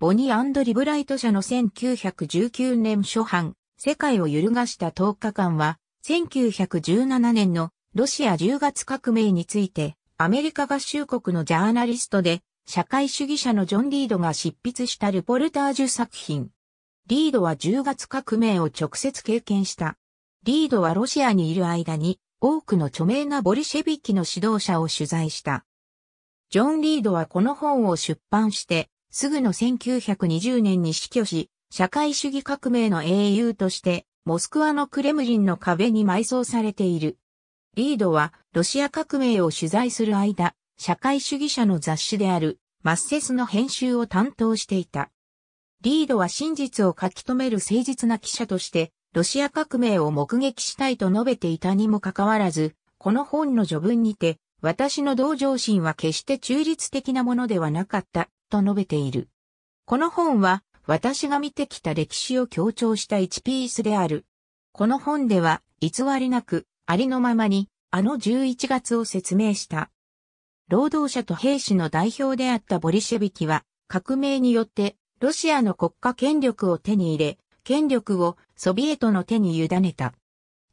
ボニーリブライト社の1919年初版、世界を揺るがした10日間は、1917年のロシア10月革命について、アメリカ合衆国のジャーナリストで、社会主義者のジョン・リードが執筆したルポルタージュ作品。リードは10月革命を直接経験した。リードはロシアにいる間に、多くの著名なボリシェビキの指導者を取材した。ジョン・リードはこの本を出版して、すぐの1920年に死去し、社会主義革命の英雄として、モスクワのクレムリンの壁に埋葬されている。リードは、ロシア革命を取材する間、社会主義者の雑誌である、マッセスの編集を担当していた。リードは真実を書き留める誠実な記者として、ロシア革命を目撃したいと述べていたにもかかわらず、この本の序文にて、私の同情心は決して中立的なものではなかったと述べている。この本は私が見てきた歴史を強調した1ピースである。この本では偽りなくありのままにあの11月を説明した。労働者と兵士の代表であったボリシェビキは革命によってロシアの国家権力を手に入れ、権力をソビエトの手に委ねた。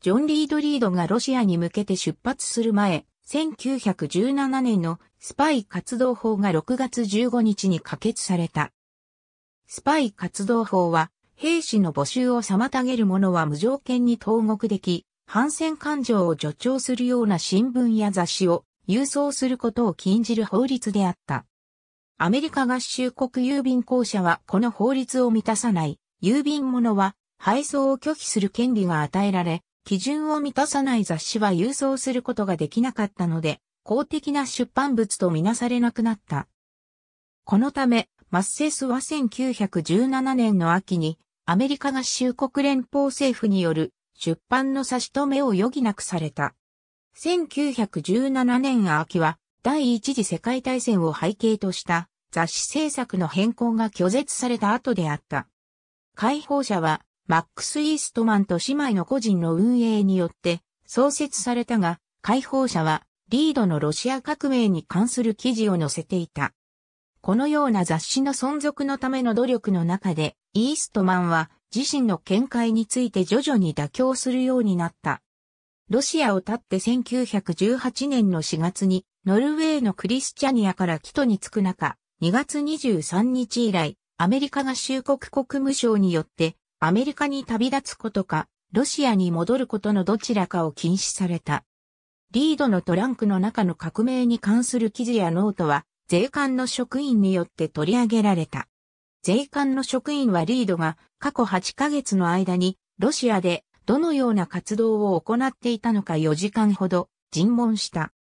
ジョン・リード・リードがロシアに向けて出発する前、1917年のスパイ活動法が6月15日に可決された。スパイ活動法は、兵士の募集を妨げる者は無条件に投獄でき、反戦感情を助長するような新聞や雑誌を郵送することを禁じる法律であった。アメリカ合衆国郵便公社はこの法律を満たさない郵便者は配送を拒否する権利が与えられ、基準を満たさない雑誌は郵送することができなかったので、公的な出版物とみなされなくなった。このため、マッセスは1917年の秋に、アメリカ合衆国連邦政府による出版の差し止めを余儀なくされた。1917年秋は、第一次世界大戦を背景とした雑誌制作の変更が拒絶された後であった。解放者はマックス・イーストマンと姉妹の個人の運営によって創設されたが、解放者はリードのロシア革命に関する記事を載せていた。このような雑誌の存続のための努力の中で、イーストマンは自身の見解について徐々に妥協するようになった。ロシアを経って1918年の4月に、ノルウェーのクリスチャニアから帰途に着く中、2月23日以来、アメリカ合衆国国務省によってアメリカに旅立つことか、ロシアに戻ることのどちらかを禁止された。リードのトランクの中の革命に関する記事やノートは、税関の職員によって取り上げられた。税関の職員はリードが過去8ヶ月の間にロシアでどのような活動を行っていたのか4時間ほど尋問した。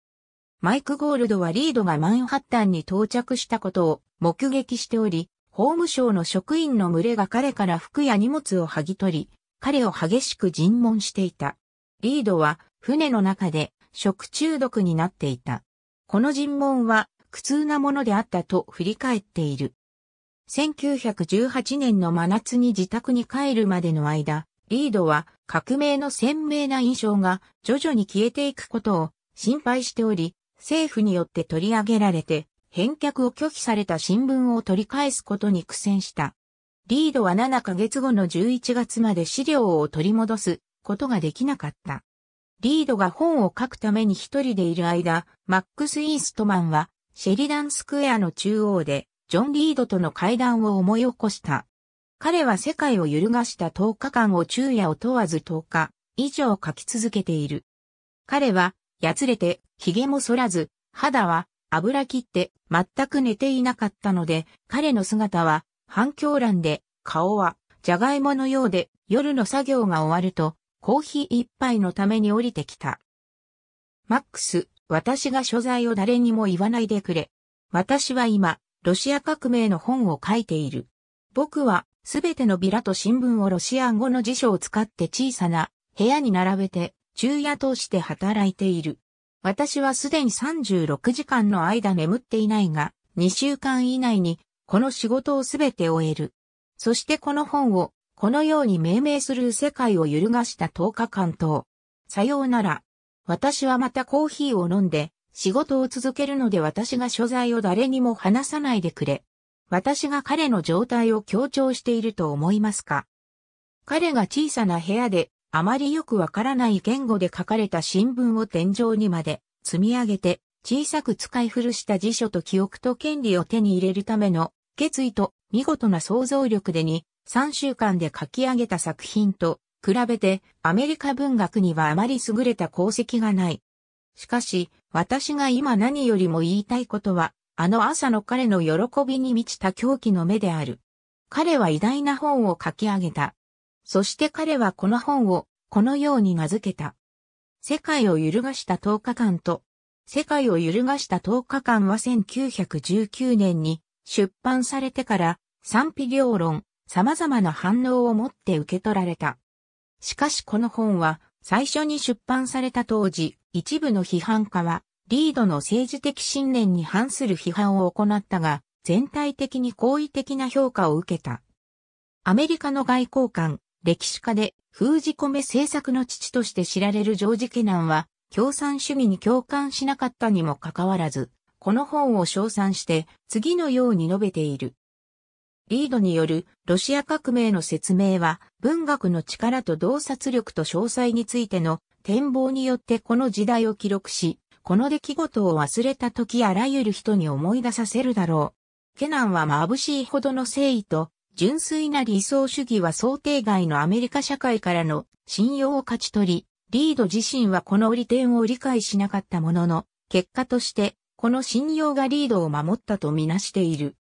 マイク・ゴールドはリードがマンハッタンに到着したことを目撃しており、法務省の職員の群れが彼から服や荷物を剥ぎ取り、彼を激しく尋問していた。リードは船の中で食中毒になっていた。この尋問は苦痛なものであったと振り返っている。1918年の真夏に自宅に帰るまでの間、リードは革命の鮮明な印象が徐々に消えていくことを心配しており、政府によって取り上げられて返却を拒否された新聞を取り返すことに苦戦した。リードは7ヶ月後の11月まで資料を取り戻すことができなかった。リードが本を書くために一人でいる間、マックス・イーストマンはシェリダンスクエアの中央でジョン・リードとの会談を思い起こした。彼は世界を揺るがした10日間を昼夜を問わず10日以上書き続けている。彼は、やつれて、髭も剃らず、肌は油切って全く寝ていなかったので、彼の姿は反響欄で、顔はジャガイモのようで夜の作業が終わると、コーヒー一杯のために降りてきた。マックス、私が所在を誰にも言わないでくれ。私は今、ロシア革命の本を書いている。僕は、すべてのビラと新聞をロシア語の辞書を使って小さな部屋に並べて、昼夜通して働いている。私はすでに36時間の間眠っていないが、2週間以内にこの仕事をすべて終える。そしてこの本をこのように命名する世界を揺るがした10日間と、さようなら。私はまたコーヒーを飲んで仕事を続けるので私が所在を誰にも話さないでくれ。私が彼の状態を強調していると思いますか彼が小さな部屋であまりよくわからない言語で書かれた新聞を天井にまで積み上げて小さく使い古した辞書と記憶と権利を手に入れるための決意と見事な想像力でに3週間で書き上げた作品と比べてアメリカ文学にはあまり優れた功績がない。しかし私が今何よりも言いたいことはあの朝の彼の喜びに満ちた狂気の目である。彼は偉大な本を書き上げた。そして彼はこの本をこのように名付けた。世界を揺るがした10日間と、世界を揺るがした10日間は1919年に出版されてから賛否両論、様々な反応を持って受け取られた。しかしこの本は最初に出版された当時、一部の批判家はリードの政治的信念に反する批判を行ったが、全体的に好意的な評価を受けた。アメリカの外交官、歴史家で封じ込め政策の父として知られるジョージ・ケナンは、共産主義に共感しなかったにもかかわらず、この本を称賛して次のように述べている。リードによるロシア革命の説明は文学の力と洞察力と詳細についての展望によってこの時代を記録し、この出来事を忘れた時あらゆる人に思い出させるだろう。ケナンは眩しいほどの誠意と純粋な理想主義は想定外のアメリカ社会からの信用を勝ち取り、リード自身はこの利点を理解しなかったものの、結果として、この信用がリードを守ったとみなしている。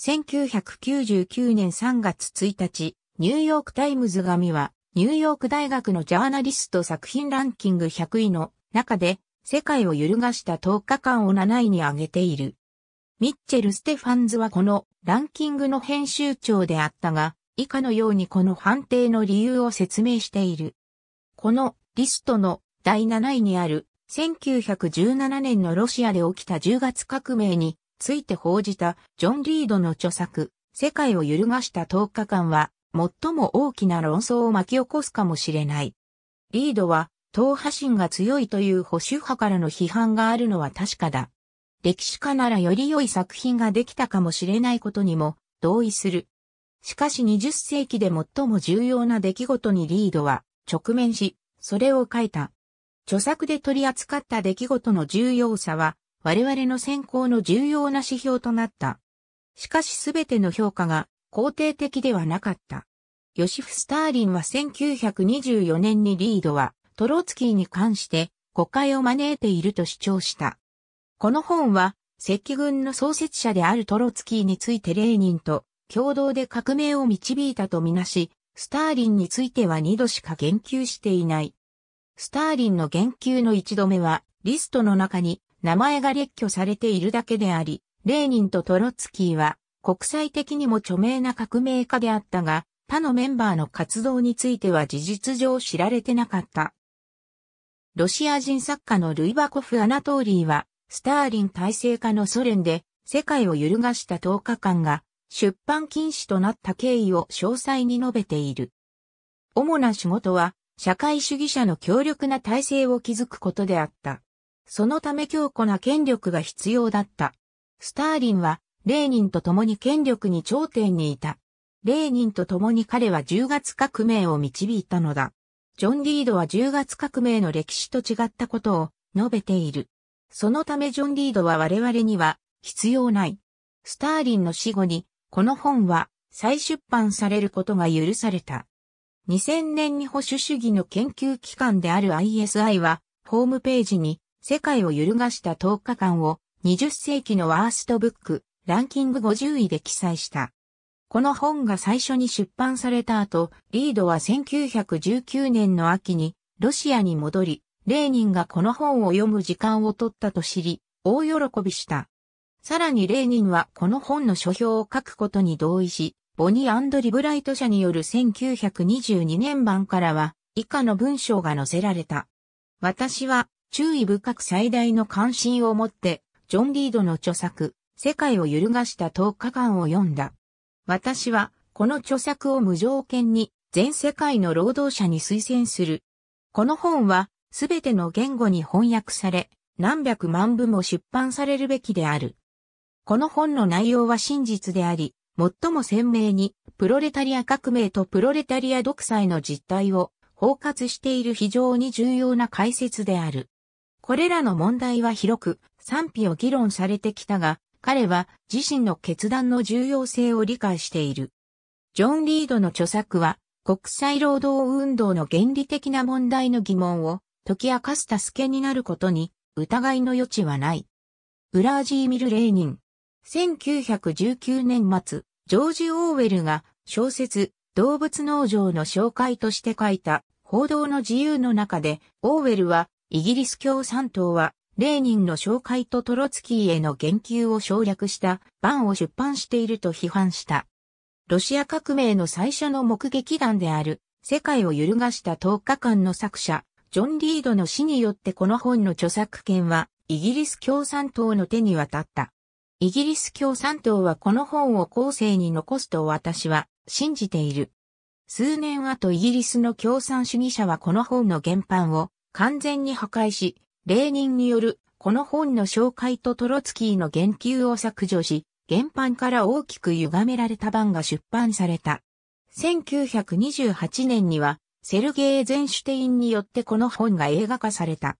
1999年3月1日、ニューヨークタイムズ紙は、ニューヨーク大学のジャーナリスト作品ランキング100位の中で、世界を揺るがした10日間を7位に上げている。ミッチェル・ステファンズはこのランキングの編集長であったが、以下のようにこの判定の理由を説明している。このリストの第7位にある1917年のロシアで起きた10月革命について報じたジョン・リードの著作、世界を揺るがした10日間は最も大きな論争を巻き起こすかもしれない。リードは党派心が強いという保守派からの批判があるのは確かだ。歴史家ならより良い作品ができたかもしれないことにも同意する。しかし20世紀で最も重要な出来事にリードは直面し、それを書いた。著作で取り扱った出来事の重要さは、我々の選考の重要な指標となった。しかしすべての評価が肯定的ではなかった。ヨシフ・スターリンは1924年にリードはトロツキーに関して誤解を招いていると主張した。この本は、赤軍の創設者であるトロツキーについてレーニンと共同で革命を導いたとみなし、スターリンについては2度しか言及していない。スターリンの言及の1度目は、リストの中に名前が列挙されているだけであり、レーニンとトロツキーは国際的にも著名な革命家であったが、他のメンバーの活動については事実上知られてなかった。ロシア人作家のルイバコフ・アナトーリーは、スターリン体制下のソ連で世界を揺るがした10日間が出版禁止となった経緯を詳細に述べている。主な仕事は社会主義者の強力な体制を築くことであった。そのため強固な権力が必要だった。スターリンはレーニンと共に権力に頂点にいた。レーニンと共に彼は10月革命を導いたのだ。ジョン・リードは10月革命の歴史と違ったことを述べている。そのためジョン・リードは我々には必要ない。スターリンの死後に、この本は再出版されることが許された。2000年に保守主義の研究機関である ISI は、ホームページに世界を揺るがした10日間を20世紀のワーストブックランキング50位で記載した。この本が最初に出版された後、リードは1919年の秋にロシアに戻り、レーニンがこの本を読む時間を取ったと知り、大喜びした。さらにレーニンはこの本の書評を書くことに同意し、ボニーリブライト社による1922年版からは、以下の文章が載せられた。私は、注意深く最大の関心を持って、ジョン・リードの著作、世界を揺るがした10日間を読んだ。私は、この著作を無条件に、全世界の労働者に推薦する。この本は、すべての言語に翻訳され、何百万部も出版されるべきである。この本の内容は真実であり、最も鮮明に、プロレタリア革命とプロレタリア独裁の実態を包括している非常に重要な解説である。これらの問題は広く賛否を議論されてきたが、彼は自身の決断の重要性を理解している。ジョン・リードの著作は、国際労働運動の原理的な問題の疑問を解き明かす助けになることに疑いの余地はない。ウラージーミル・レーニン。1919年末、ジョージ・オーウェルが小説動物農場の紹介として書いた報道の自由の中で、オーウェルはイギリス共産党はレーニンの紹介とトロツキーへの言及を省略した版を出版していると批判した。ロシア革命の最初の目撃談である世界を揺るがした10日間の作者、ジョン・リードの死によってこの本の著作権はイギリス共産党の手に渡った。イギリス共産党はこの本を後世に残すと私は信じている。数年後イギリスの共産主義者はこの本の原版を完全に破壊し、レーニンによるこの本の紹介とトロツキーの言及を削除し、原版から大きく歪められた版が出版された。1928年にはセルゲイ・ゼンシュテインによってこの本が映画化された。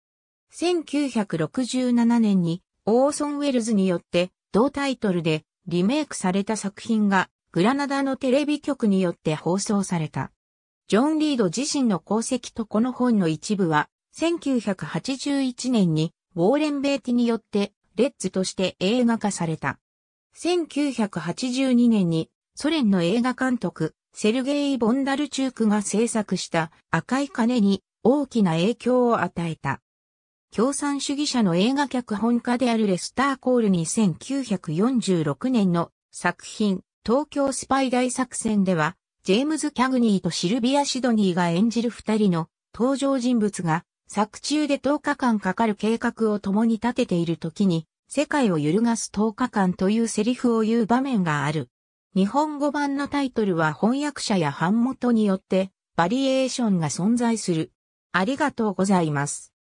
1967年にオーソン・ウェルズによって同タイトルでリメイクされた作品がグラナダのテレビ局によって放送された。ジョン・リード自身の功績とこの本の一部は1981年にウォーレン・ベイティによってレッズとして映画化された。1982年にソ連の映画監督セルゲイ・ボンダルチュークが制作した赤い鐘に大きな影響を与えた。共産主義者の映画脚本家であるレスター・コールに1946年の作品、東京スパイ大作戦では、ジェームズ・キャグニーとシルビア・シドニーが演じる二人の登場人物が作中で10日間かかる計画を共に立てている時に、世界を揺るがす10日間というセリフを言う場面がある。日本語版のタイトルは翻訳者や版元によってバリエーションが存在する。ありがとうございます。